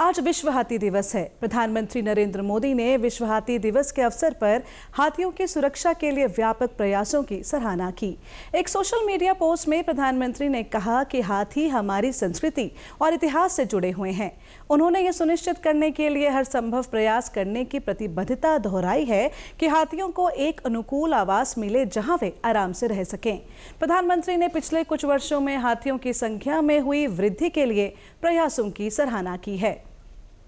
आज विश्व हाथी दिवस है प्रधानमंत्री नरेंद्र मोदी ने विश्व हाथी दिवस के अवसर पर हाथियों की सुरक्षा के लिए व्यापक प्रयासों की सराहना की एक सोशल मीडिया पोस्ट में प्रधानमंत्री ने कहा कि हाथी हमारी संस्कृति और इतिहास से जुड़े हुए हैं उन्होंने ये सुनिश्चित करने के लिए हर संभव प्रयास करने की प्रतिबद्धता दोहराई है कि हाथियों को एक अनुकूल आवास मिले जहाँ वे आराम से रह सकें प्रधानमंत्री ने पिछले कुछ वर्षों में हाथियों की संख्या में हुई वृद्धि के लिए प्रयासों की सराहना की है